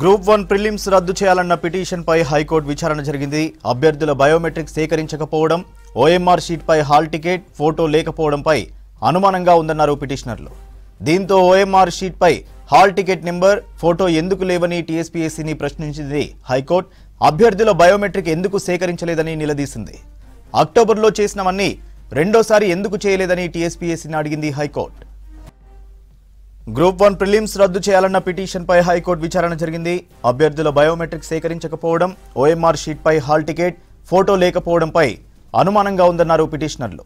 group one prelims రద్దు చేయాలన్న పిటిషన్పై హైకోర్టు విచారణ జరిగింది అభ్యర్థుల బయోమెట్రిక్ సేకరించకపోవడం ఓఎంఆర్ షీట్పై హాల్ టికెట్ ఫోటో లేకపోవడంపై అనుమానంగా ఉందన్నారు పిటిషనర్లు దీంతో ఓఎంఆర్ షీట్పై హాల్ టికెట్ నెంబర్ ఫోటో ఎందుకు లేవని టీఎస్పీఎస్సీని ప్రశ్నించింది హైకోర్టు అభ్యర్థుల బయోమెట్రిక్ ఎందుకు సేకరించలేదని నిలదీసింది అక్టోబర్లో చేసినవన్నీ రెండోసారి ఎందుకు చేయలేదని టీఎస్పీఎస్సీని అడిగింది హైకోర్టు గ్రూప్ వన్ ప్రిలిమ్స్ రద్దు చేయాలన్న పిటిషన్పై హైకోర్టు విచారణ జరిగింది అభ్యర్థుల బయోమెట్రిక్ సేకరించకపోవడం ఓఎంఆర్ షీట్పై హాల్ టికెట్ ఫోటో లేకపోవడంపై అనుమానంగా ఉందన్నారు పిటిషనర్లు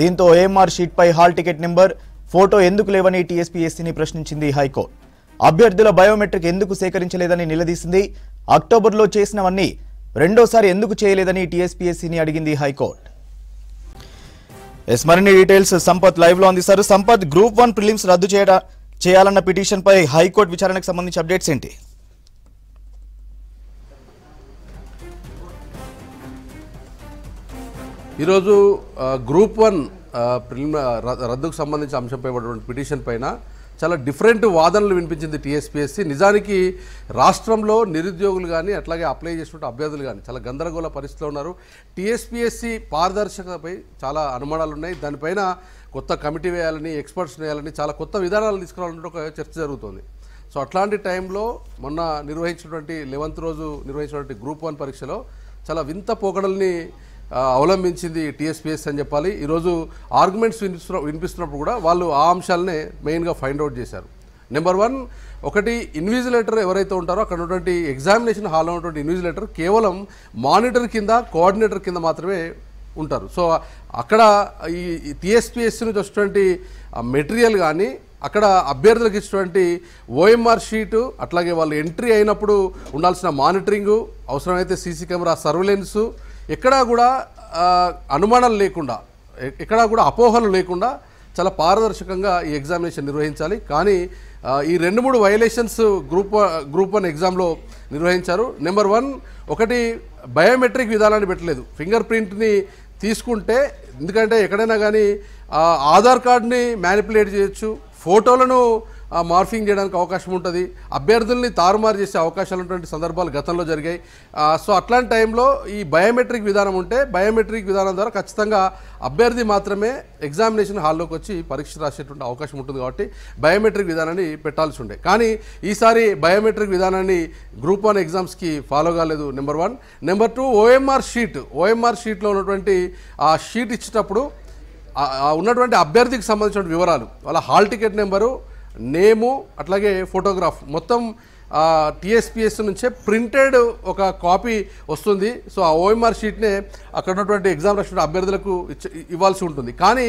దీంతో ఓఎంఆర్ షీట్పై హాల్ టికెట్ నెంబర్ ఫోటో ఎందుకు లేవని టీఎస్పీఎస్సీని ప్రశ్నించింది హైకోర్టు అభ్యర్థుల బయోమెట్రిక్ ఎందుకు సేకరించలేదని నిలదీసింది అక్టోబర్లో చేసినవన్నీ రెండోసారి ఎందుకు చేయలేదని టీఎస్పీఎస్సీని అడిగింది హైకోర్టు ఎస్ మరిన్ని డీటెయిల్స్ సంపత్ లైవ్లో అందిస్తారు సంపత్ గ్రూప్ వన్ ప్రిలిమ్స్ రద్దు చేయడం చేయాలన్న పిటిషన్పై హైకోర్టు విచారణకు సంబంధించి అప్డేట్స్ ఏంటి ఈరోజు గ్రూప్ వన్ రద్దుకు సంబంధించిన అంశంపై పిటిషన్ పైన చాలా డిఫరెంట్ వాదనలు వినిపించింది టీఎస్పీఎస్సి నిజానికి రాష్ట్రంలో నిరుద్యోగులు కానీ అట్లాగే అప్లై చేసినట్టు అభ్యర్థులు కానీ చాలా గందరగోళ పరిస్థితిలో ఉన్నారు టీఎస్పిఎస్సి పారదర్శకపై చాలా అనుమానాలు ఉన్నాయి దానిపైన కొత్త కమిటీ వేయాలని ఎక్స్పర్ట్స్ వేయాలని చాలా కొత్త విధానాలు తీసుకురావాలంటే ఒక చర్చ జరుగుతుంది సో అట్లాంటి టైంలో మొన్న నిర్వహించినటువంటి లెవెంత్ రోజు నిర్వహించినటువంటి గ్రూప్ వన్ పరీక్షలో చాలా వింత పోకడల్ని అవలంబించింది టీఎస్పీఎస్ అని చెప్పాలి ఈరోజు ఆర్గ్యుమెంట్స్ వినిపిస్తున్న వినిపిస్తున్నప్పుడు కూడా వాళ్ళు ఆ అంశాలనే మెయిన్గా ఫైండ్ అవుట్ చేశారు నెంబర్ వన్ ఒకటి ఇన్విజిలేటర్ ఎవరైతే ఉంటారో అక్కడ ఉన్నటువంటి ఎగ్జామినేషన్ హాల్లో ఉన్నటువంటి ఇన్విజిలేటర్ కేవలం మానిటర్ కింద కోఆర్డినేటర్ కింద మాత్రమే ఉంటారు సో అక్కడ ఈ టీఎస్పీఎస్ నుంచి వచ్చినటువంటి మెటీరియల్ కానీ అక్కడ అభ్యర్థులకు ఇచ్చినటువంటి ఓఎంఆర్ షీటు అట్లాగే వాళ్ళు ఎంట్రీ అయినప్పుడు ఉండాల్సిన మానిటరింగు అవసరమైతే సీసీ కెమెరా సర్వేలెన్సు ఎక్కడా కూడా అనుమానాలు లేకుండా ఎక్కడా కూడా అపోహలు లేకుండా చాలా పారదర్శకంగా ఈ ఎగ్జామినేషన్ నిర్వహించాలి కానీ ఈ రెండు మూడు వయలేషన్స్ గ్రూప్ గ్రూప్ వన్ ఎగ్జామ్లో నిర్వహించారు నెంబర్ వన్ ఒకటి బయోమెట్రిక్ విధానాన్ని పెట్టలేదు ఫింగర్ ప్రింట్ని తీసుకుంటే ఎందుకంటే ఎక్కడైనా కానీ ఆధార్ కార్డ్ని మ్యానిపులేట్ చేయొచ్చు ఫోటోలను మార్ఫింగ్ చేయడానికి అవకాశం ఉంటుంది అభ్యర్థుల్ని తారుమారు చేసే అవకాశాలు ఉన్నటువంటి సందర్భాలు గతంలో జరిగాయి సో అట్లాంటి టైంలో ఈ బయోమెట్రిక్ విధానం ఉంటే బయోమెట్రిక్ విధానం ద్వారా ఖచ్చితంగా అభ్యర్థి మాత్రమే ఎగ్జామినేషన్ హాల్లోకి వచ్చి పరీక్ష రాసేటువంటి అవకాశం ఉంటుంది కాబట్టి బయోమెట్రిక్ విధానాన్ని పెట్టాల్సి ఉండే కానీ ఈసారి బయోమెట్రిక్ విధానాన్ని గ్రూప్ వన్ ఎగ్జామ్స్కి ఫాలో కాలేదు number one number two OMR sheet OMR షీట్లో ఉన్నటువంటి ఆ షీట్ ఇచ్చేటప్పుడు ఉన్నటువంటి అభ్యర్థికి సంబంధించిన వివరాలు వాళ్ళ హాల్ టికెట్ నెంబరు నేము అట్లాగే ఫోటోగ్రాఫ్ మొత్తం టీఎస్పిఎస్ నుంచే ప్రింటెడ్ ఒక కాపీ వస్తుంది సో ఆ ఓఎంఆర్ షీట్నే అక్కడ ఉన్నటువంటి ఎగ్జామ్ రాసిన అభ్యర్థులకు ఇవ్వాల్సి ఉంటుంది కానీ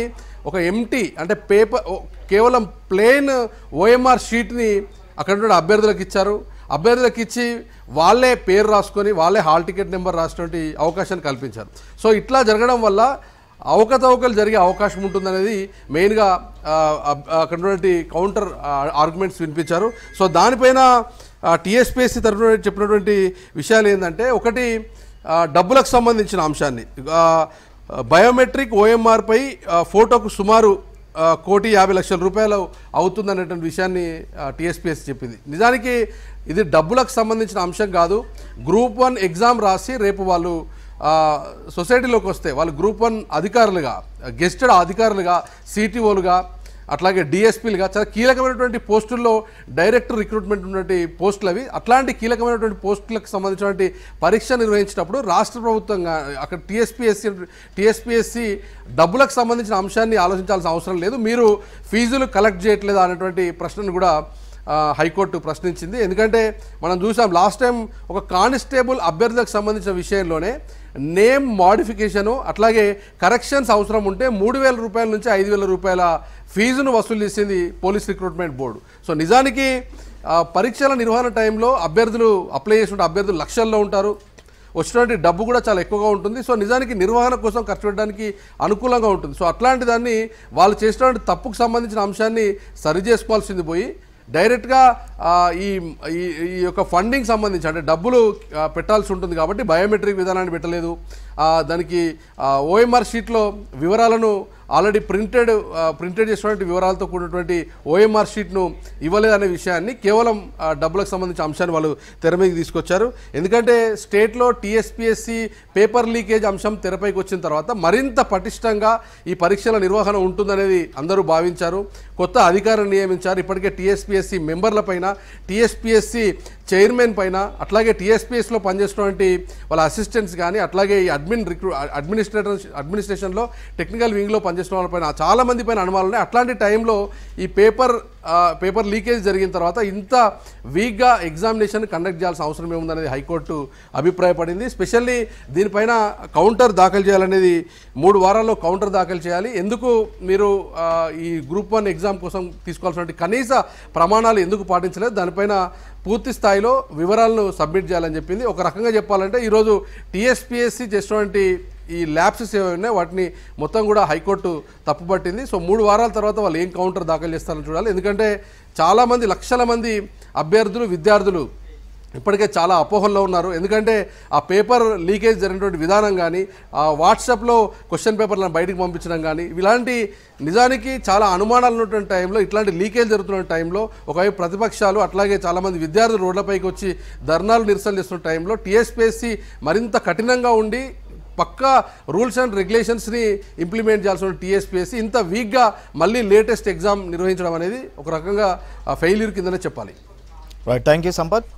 ఒక ఎంటీ అంటే పేపర్ కేవలం ప్లెయిన్ ఓఎంఆర్ షీట్ని అక్కడ ఉన్నటువంటి అభ్యర్థులకు ఇచ్చారు అభ్యర్థులకు ఇచ్చి వాళ్ళే పేరు రాసుకొని వాళ్ళే హాల్ టికెట్ నెంబర్ రాసినటువంటి అవకాశాన్ని కల్పించారు సో ఇట్లా జరగడం వల్ల అవకతవకలు జరిగే అవకాశం ఉంటుందనేది మెయిన్గా అక్కడ ఉన్నటువంటి కౌంటర్ ఆర్గ్యుమెంట్స్ వినిపించారు సో దానిపైన టీఎస్పిఎస్సి తరఫున చెప్పినటువంటి విషయాలు ఏంటంటే ఒకటి డబ్బులకు సంబంధించిన అంశాన్ని బయోమెట్రిక్ ఓఎంఆర్పై ఫోటోకు సుమారు కోటి యాభై లక్షల రూపాయలు అవుతుంది అనేటువంటి విషయాన్ని టీఎస్పీఎస్ చెప్పింది నిజానికి ఇది డబ్బులకు సంబంధించిన అంశం కాదు గ్రూప్ వన్ ఎగ్జామ్ రాసి రేపు వాళ్ళు సొసైటీలోకి వస్తే వాళ్ళు గ్రూప్ వన్ అధికారులుగా గెస్టెడ్ అధికారులుగా సిటీఓలుగా అట్లాగే డిఎస్పీలుగా చాలా కీలకమైనటువంటి పోస్టుల్లో డైరెక్టర్ రిక్రూట్మెంట్ ఉన్నటువంటి పోస్టులు అవి అట్లాంటి కీలకమైనటువంటి పోస్టులకు సంబంధించినటువంటి పరీక్ష నిర్వహించినప్పుడు రాష్ట్ర ప్రభుత్వంగా అక్కడ టీఎస్పీఎస్సీ టీఎస్పీఎస్సీ డబ్బులకు సంబంధించిన అంశాన్ని ఆలోచించాల్సిన అవసరం లేదు మీరు ఫీజులు కలెక్ట్ చేయట్లేదు అనేటువంటి ప్రశ్నను కూడా హైకోర్టు ప్రశ్నించింది ఎందుకంటే మనం చూసాం లాస్ట్ టైం ఒక కానిస్టేబుల్ అభ్యర్థులకు సంబంధించిన విషయంలోనే నేమ్ మోడిఫికేషను అట్లాగే కరెక్షన్స్ అవసరం ఉంటే మూడు వేల రూపాయల నుంచి ఐదు వేల రూపాయల ఫీజును వసూలు చేసింది పోలీస్ రిక్రూట్మెంట్ బోర్డు సో నిజానికి పరీక్షల నిర్వహణ టైంలో అభ్యర్థులు అప్లై చేసిన అభ్యర్థులు లక్షల్లో ఉంటారు వచ్చినటువంటి డబ్బు కూడా చాలా ఎక్కువగా ఉంటుంది సో నిజానికి నిర్వహణ కోసం ఖర్చు పెట్టడానికి అనుకూలంగా ఉంటుంది సో అట్లాంటి దాన్ని వాళ్ళు చేసినటువంటి తప్పుకు సంబంధించిన అంశాన్ని సరిచేసుకోవాల్సింది పోయి డైరెక్ట్గా ఈ ఈ యొక్క ఫండింగ్ సంబంధించి అంటే డబ్బులు పెట్టాల్సి ఉంటుంది కాబట్టి బయోమెట్రిక్ విధానాన్ని పెట్టలేదు దానికి ఓఎంఆర్ షీట్లో వివరాలను ఆల్రెడీ ప్రింటెడ్ ప్రింటెడ్ చేసినటువంటి వివరాలతో కూడినటువంటి ఓఎంఆర్ షీట్ను ఇవ్వలేదనే విషయాన్ని కేవలం డబ్బులకు సంబంధించిన అంశాన్ని వాళ్ళు తెర మీద తీసుకొచ్చారు ఎందుకంటే స్టేట్లో టీఎస్పీఎస్సీ పేపర్ లీకేజ్ అంశం తెరపైకి వచ్చిన తర్వాత మరింత పటిష్టంగా ఈ పరీక్షల నిర్వహణ ఉంటుందనేది అందరూ భావించారు కొత్త అధికారులు నియమించారు ఇప్పటికే మెంబర్ల మెంబర్లపైన టీఎస్పీఎస్సీ చైర్మన్ పైన అట్లాగే టీఎస్పీఎస్లో పనిచేసినటువంటి వాళ్ళ అసిస్టెంట్స్ కానీ అట్లాగే ఈ అడ్మిన్ రిక్రూ అడ్మినిస్ట్రేటర్ అడ్మినిస్ట్రేషన్లో టెక్నికల్ వింగ్లో పనిచేసిన పైన చాలామంది పైన అనుమానాలు ఉన్నాయి అట్లాంటి టైంలో ఈ పేపర్ పేపర్ లీకేజ్ జరిగిన తర్వాత ఇంత వీక్గా ఎగ్జామినేషన్ కండక్ట్ చేయాల్సిన అవసరం ఏముందనేది హైకోర్టు అభిప్రాయపడింది స్పెషల్లీ దీనిపైన కౌంటర్ దాఖలు చేయాలనేది మూడు వారాల్లో కౌంటర్ దాఖలు చేయాలి ఎందుకు మీరు ఈ గ్రూప్ వన్ ఎగ్జామ్ కోసం తీసుకోవాల్సినటువంటి కనీస ప్రమాణాలు ఎందుకు పాటించలేదు దానిపైన పూర్తి స్థాయిలో వివరాలను సబ్మిట్ చేయాలని చెప్పింది ఒక రకంగా చెప్పాలంటే ఈరోజు టీఎస్పిఎస్సి చేసినటువంటి ఈ ల్యాబ్సెస్ ఏమైనా వాటిని మొత్తం కూడా హైకోర్టు తప్పుపట్టింది సో మూడు వారాల తర్వాత వాళ్ళు ఏం కౌంటర్ దాఖలు చేస్తారని చూడాలి ఎందుకంటే చాలామంది లక్షల మంది అభ్యర్థులు విద్యార్థులు ఇప్పటికే చాలా అపోహల్లో ఉన్నారు ఎందుకంటే ఆ పేపర్ లీకేజ్ జరిగినటువంటి విధానం కానీ ఆ వాట్సాప్లో క్వశ్చన్ పేపర్లను బయటకు పంపించడం కానీ ఇలాంటి నిజానికి చాలా అనుమానాలు ఉన్నటువంటి టైంలో ఇట్లాంటి లీకేజ్ జరుగుతున్న టైంలో ఒకవైపు ప్రతిపక్షాలు అట్లాగే చాలామంది విద్యార్థులు రోడ్లపైకి వచ్చి ధర్నాలు నిరసనలు చేస్తున్న టైంలో టీఎస్పీఎస్సీ మరింత కఠినంగా ఉండి పక్కా రూల్స్ అండ్ రెగ్యులేషన్స్ని ఇంప్లిమెంట్ చేయాల్సిన టీఎస్పీఎస్సీ ఇంత వీక్గా మళ్ళీ లేటెస్ట్ ఎగ్జామ్ నిర్వహించడం అనేది ఒక రకంగా ఫెయిల్యూర్ కిందనే చెప్పాలి రైట్ థ్యాంక్ యూ సంపత్